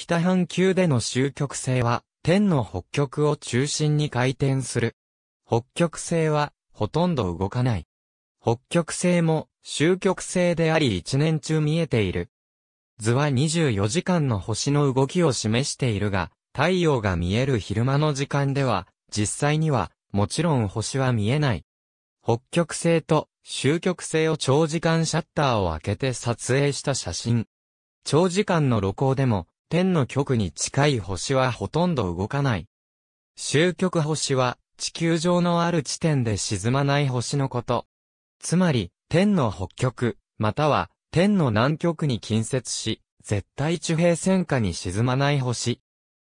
北半球での終局性は、天の北極を中心に回転する。北極星は、ほとんど動かない。北極星も、終局星であり一年中見えている。図は24時間の星の動きを示しているが、太陽が見える昼間の時間では、実際には、もちろん星は見えない。北極星と終極星を長時間シャッターを開けて撮影した写真。長時間の露光でも天の極に近い星はほとんど動かない。終極星は、地球上のある地点で沈まない星のこと。つまり、天の北極、または、天の南極に近接し、絶対地平線下に沈まない星。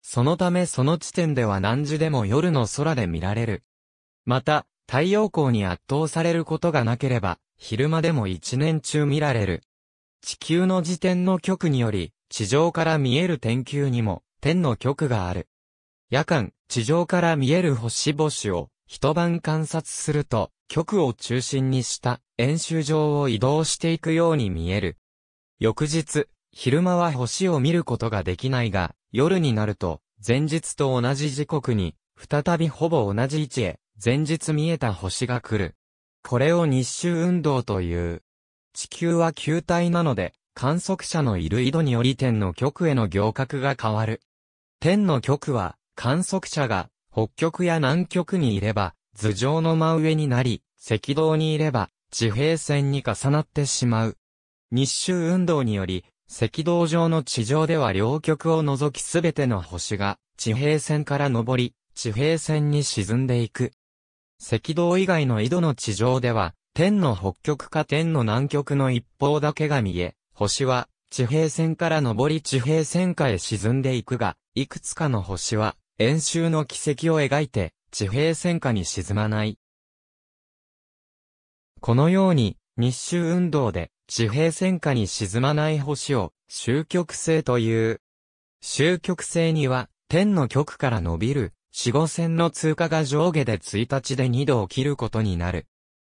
そのためその地点では何時でも夜の空で見られる。また、太陽光に圧倒されることがなければ、昼間でも一年中見られる。地球の時点の極により、地上から見える天球にも、天の極がある。夜間、地上から見える星々を、一晩観察すると、極を中心にした円周上を移動していくように見える。翌日、昼間は星を見ることができないが、夜になると、前日と同じ時刻に、再びほぼ同じ位置へ、前日見えた星が来る。これを日周運動という。地球は球体なので、観測者のいる緯度により天の極への行革が変わる。天の極は、観測者が、北極や南極にいれば、頭上の真上になり、赤道にいれば、地平線に重なってしまう。日周運動により、赤道上の地上では両極を除きすべての星が、地平線から昇り、地平線に沈んでいく。赤道以外の緯度の地上では、天の北極か天の南極の一方だけが見え、星は、地平線から上り地平線下へ沈んでいくが、いくつかの星は、円周の軌跡を描いて、地平線下に沈まない。このように、日周運動で、地平線下に沈まない星を、終極星という。終極星には、天の極から伸びる、四五線の通過が上下で1日で2度起きることになる。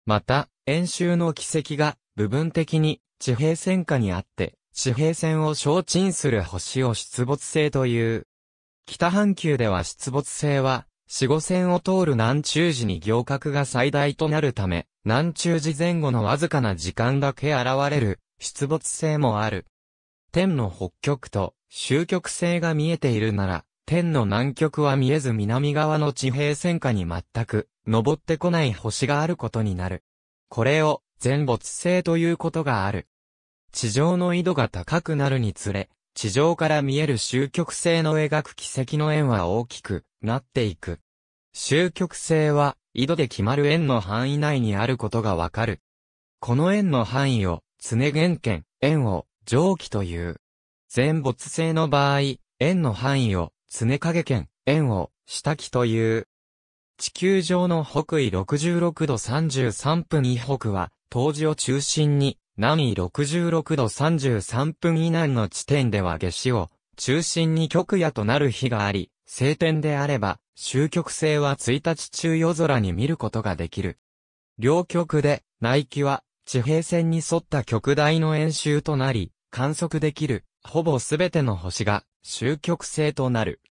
また、円周の軌跡が、部分的に、地平線下にあって、地平線を承知する星を出没星という。北半球では出没星は、四五線を通る南中時に行革が最大となるため、南中時前後のわずかな時間だけ現れる、出没性もある。天の北極と終極性が見えているなら、天の南極は見えず南側の地平線下に全く、登ってこない星があることになる。これを、全没性ということがある。地上の緯度が高くなるにつれ、地上から見える終局性の描く軌跡の円は大きくなっていく。終局性は、緯度で決まる円の範囲内にあることがわかる。この円の範囲を、常原圏、円を、上気という。全没性の場合、円の範囲を、常影圏、円を、下気という。地球上の北緯66度33分以北は、東時を中心に南緯66度33分以南の地点では下肢を中心に極夜となる日があり、晴天であれば、終局星は1日中夜空に見ることができる。両極で、内気は地平線に沿った極大の円周となり、観測できる、ほぼすべての星が、終局星となる。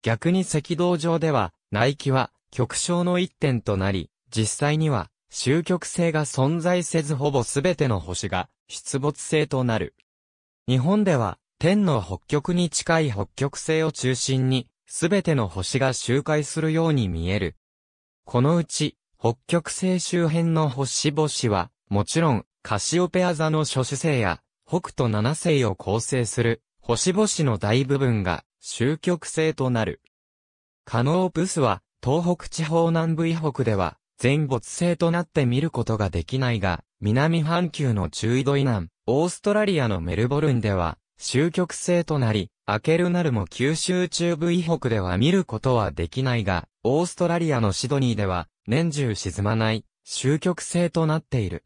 逆に赤道上では、内気は、極小の一点となり、実際には、終局性が存在せずほぼすべての星が出没性となる。日本では、天の北極に近い北極星を中心に、すべての星が周回するように見える。このうち、北極星周辺の星々は、もちろん、カシオペア座の諸主星や、北斗七星を構成する、星々の大部分が、終局星となる。カノープスは、東北地方南部以北では、全没性となって見ることができないが、南半球の中緯度以南、オーストラリアのメルボルンでは、終局性となり、明けるなるも九州中部以北では見ることはできないが、オーストラリアのシドニーでは、年中沈まない、終局性となっている。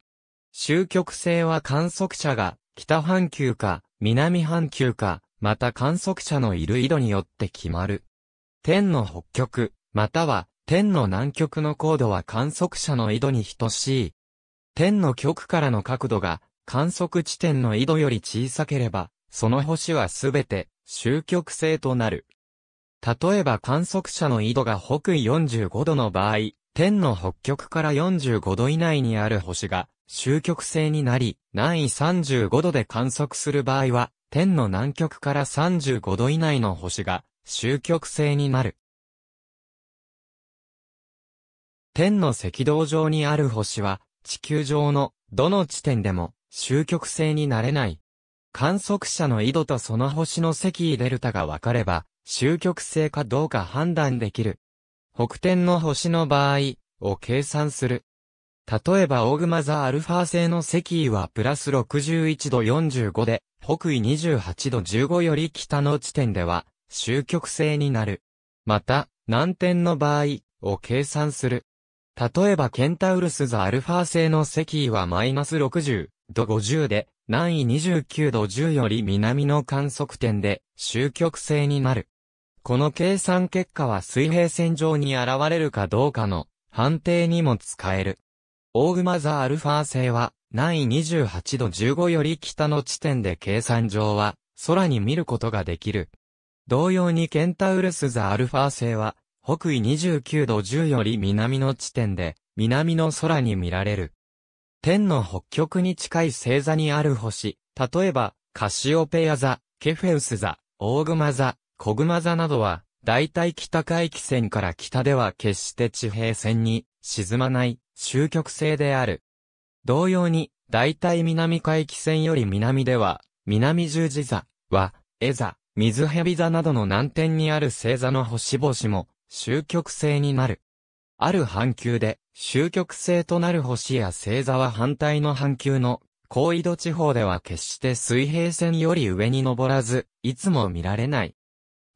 終局性は観測者が、北半球か、南半球か、また観測者のいる緯度によって決まる。天の北極、または天の南極の高度は観測者の緯度に等しい。天の極からの角度が観測地点の緯度より小さければ、その星はすべて終極星となる。例えば観測者の緯度が北緯45度の場合、天の北極から45度以内にある星が終極星になり、南緯35度で観測する場合は、天の南極から35度以内の星が終極星になる。天の赤道上にある星は、地球上のどの地点でも終極性になれない。観測者の緯度とその星の赤位デルタが分かれば、終極性かどうか判断できる。北天の星の場合を計算する。例えばオグマザアルファ星の赤位はプラス61度45で、北緯28度15より北の地点では、終極性になる。また、南天の場合を計算する。例えばケンタウルスザアルファ星の赤位はマイナス60度50で、南位29度10より南の観測点で、終局星になる。この計算結果は水平線上に現れるかどうかの判定にも使える。オグマザアルファ星は、南位28度15より北の地点で計算上は、空に見ることができる。同様にケンタウルスザアルファ星は、北緯29度10より南の地点で、南の空に見られる。天の北極に近い星座にある星、例えば、カシオペア座、ケフェウス座、オーグマ座、コグマ座などは、大体北海域線から北では決して地平線に沈まない終極性である。同様に、大体南海域線より南では、南十字座は、エ座、水蛇座などの南天にある星座の星々も、終極性になる。ある半球で、終極性となる星や星座は反対の半球の高緯度地方では決して水平線より上に登らず、いつも見られない。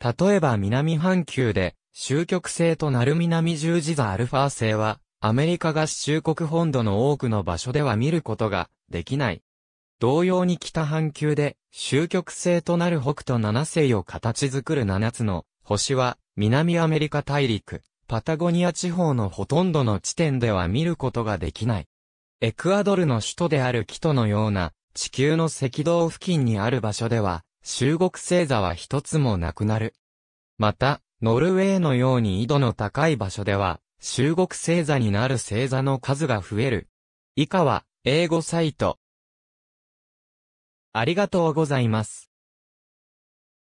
例えば南半球で、終極性となる南十字座アルファ星は、アメリカ合衆国本土の多くの場所では見ることができない。同様に北半球で、終極性となる北斗七星を形作る七つの星は、南アメリカ大陸、パタゴニア地方のほとんどの地点では見ることができない。エクアドルの首都であるキトのような、地球の赤道付近にある場所では、中国星座は一つもなくなる。また、ノルウェーのように緯度の高い場所では、中国星座になる星座の数が増える。以下は、英語サイト。ありがとうございます。